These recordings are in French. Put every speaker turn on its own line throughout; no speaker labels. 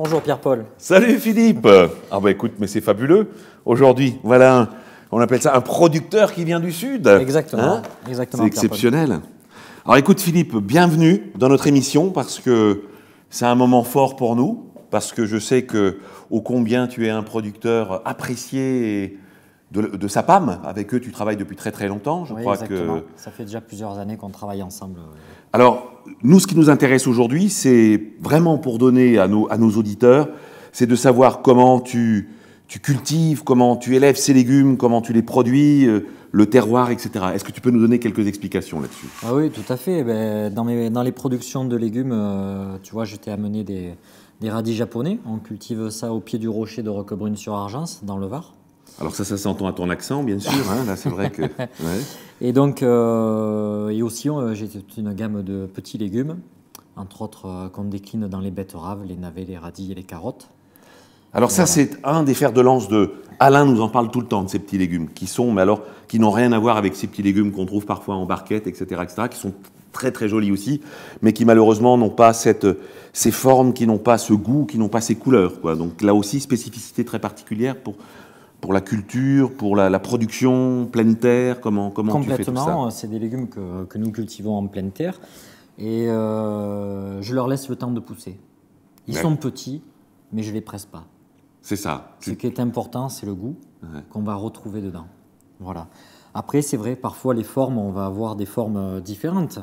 Bonjour Pierre-Paul. Salut Philippe.
Ah bah écoute, mais c'est fabuleux. Aujourd'hui, voilà, on appelle ça un producteur qui vient
du Sud. Exactement. Hein exactement c'est exceptionnel.
Alors écoute Philippe, bienvenue dans notre émission parce que c'est un moment fort pour nous, parce que je sais que ô combien tu es un producteur apprécié et de, SAPAM. Avec eux, tu travailles depuis très très longtemps,
je crois que. Ça fait déjà plusieurs années qu'on travaille ensemble. Alors, nous, ce qui
nous intéresse aujourd'hui, c'est vraiment pour donner à nos, auditeurs, c'est de savoir comment tu, cultives, comment tu élèves ces légumes, comment tu les produis, euh, le terroir, etc. Est-ce que tu peux nous donner quelques explications là-dessus
ah Oui, tout à fait. Ben, dans, les productions de légumes, euh, tu vois, je t'ai amené des, des radis japonais. On cultive ça au pied du rocher de Roquebrune-sur-Argence, dans le Var.
Alors ça, ça s'entend à ton accent, bien sûr. Hein, c'est vrai que.
et donc, euh, et aussi, euh, j'ai une gamme de petits légumes, entre autres euh, qu'on décline dans les betteraves, les navets, les radis et les carottes. Alors
ça, c'est un des fers de lance de Alain. Nous en parle tout le temps de ces petits légumes qui sont, mais alors, qui n'ont rien à voir avec ces petits légumes qu'on trouve parfois en barquette, etc., etc., qui sont très très jolis aussi, mais qui malheureusement n'ont pas cette, ces formes, qui n'ont pas ce goût, qui n'ont pas ces couleurs. Donc là aussi, spécificité très particulière pour pour la culture, pour la, production pleine terre Comment, comment Complètement, c'est
des légumes que, que, nous cultivons en pleine terre. Et euh, je leur laisse le temps de pousser. Ils sont petits, mais je ne les presse pas. C'est ça. Ce qui est important, c'est le goût qu'on va retrouver dedans. Voilà. Après, c'est vrai, parfois les formes, on va avoir des formes euh, différentes,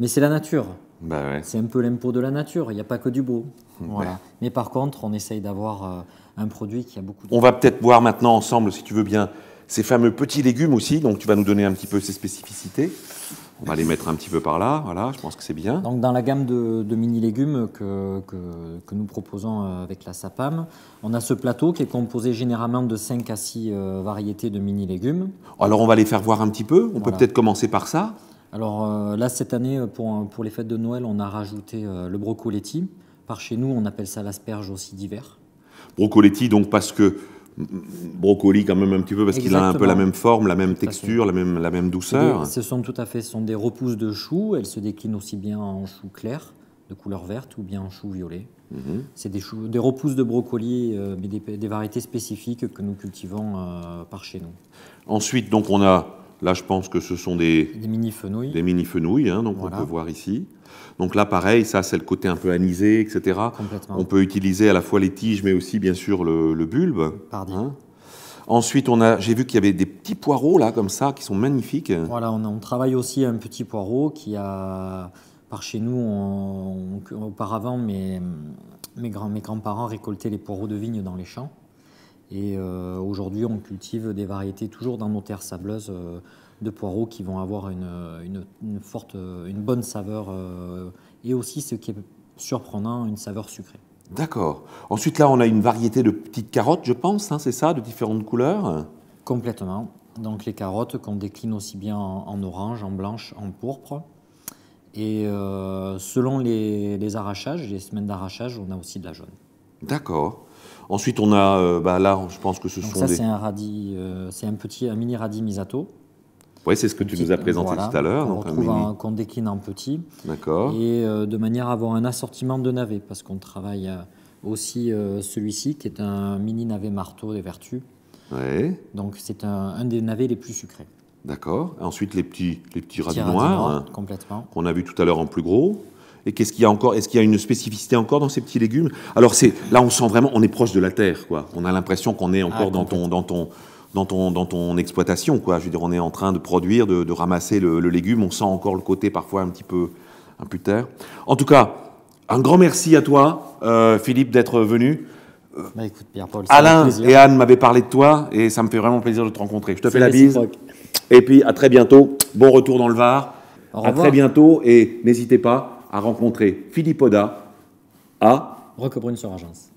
mais c'est la nature. Bah c'est un peu l'impôt de la nature, il n'y a pas que du beau. Mais par contre, on essaye d'avoir euh, un produit qui a beaucoup de... On va
peut-être voir maintenant ensemble, si tu veux bien, ces fameux petits légumes aussi. Donc tu vas nous donner un petit peu ses spécificités. On va les mettre un petit peu par là, voilà, je pense que c'est bien.
Donc dans la gamme de, mini-légumes que, nous proposons euh, avec la SAPAM, on a ce plateau qui est composé généralement de 5 à 6 euh, variétés de mini-légumes.
Alors on va les faire voir
un petit peu, on peut peut-être commencer par ça. Alors euh, là, cette année, euh, pour, les fêtes de Noël, on a rajouté euh, le brocoletti. Par chez nous, on appelle ça l'asperge aussi d'hiver.
Brocoletti, donc parce que brocoli quand même un petit peu parce qu'il a un peu la même forme, la même texture, la même, la même douceur. ce
sont tout à fait sont des repousses de choux. Elles se déclinent aussi bien en choux clair de couleur verte ou bien en choux violet. Mhm. C'est des, des repousses de brocolis, mais des, variétés spécifiques que nous cultivons par chez nous.
Ensuite, donc on a Là, je pense que ce sont des, mini-fenouilles. Des mini-fenouilles, hein, donc on peut voir ici. Donc là, pareil, ça, c'est le côté un peu anisé, etc. On peut utiliser à la fois les tiges, mais aussi, bien sûr, le, bulbe. Pardon. Hein. Ensuite, on a, j'ai vu qu'il y avait des petits poireaux, là, comme ça, qui sont
magnifiques. Voilà, on, travaille aussi un petit poireau qui a, par chez nous, auparavant, mes grands-parents récoltaient les poireaux de vigne dans les champs. Et euh, aujourd'hui, on cultive des variétés toujours dans nos terres sableuses euh, de poireaux qui vont avoir une, une, forte, euh, une bonne saveur et aussi, ce qui est surprenant, une saveur sucrée.
D'accord. Ensuite, là, on a une variété de petites
carottes, je pense, hein, c'est ça, de différentes couleurs Complètement. Donc les carottes qu'on décline aussi bien en, orange, en blanche, en pourpre. Et selon les, les arrachages, les semaines d'arrachage, on a aussi de la jaune.
D'accord. Ensuite, on a, euh, bah, là, je pense que ce Donc sont ça, c'est un
radis, euh, c'est un petit, un mini radis misato.
Oui, c'est ce que tu nous as présenté tout à l'heure.
Qu'on décline en petit. D'accord. Et euh, de manière à avoir un assortiment de navets, parce qu'on travaille aussi celui-ci, qui est un mini navet marteau des vertus. Ouais. Donc c'est un, un des navets les plus sucrés.
D'accord. Ensuite, les petits, les petits radis, noirs. Hein, complètement. Qu'on a vu tout à l'heure en plus gros. Et qu'est-ce qu'il y a encore Est-ce qu'il y a une spécificité encore dans ces petits légumes Alors c'est là, on sent vraiment, on est proche de la terre, quoi. On a l'impression qu'on est encore ah, dans, ton, dans ton dans ton dans ton exploitation, quoi. Je veux dire, on est en train de produire, de, ramasser le, légume. On sent encore le côté parfois un petit peu un peu terre. En tout cas, un grand merci à toi, euh, Philippe, d'être venu.
Euh, bah, écoute, Pierre-Paul, Alain et Anne
m'avaient parlé de toi et ça me fait vraiment plaisir de te rencontrer. Je te fais la bise. Et puis à très bientôt. Bon retour dans le Var. Au à très bientôt et n'hésitez pas a rencontré Philippe Oda à
roquebrune sur Agence.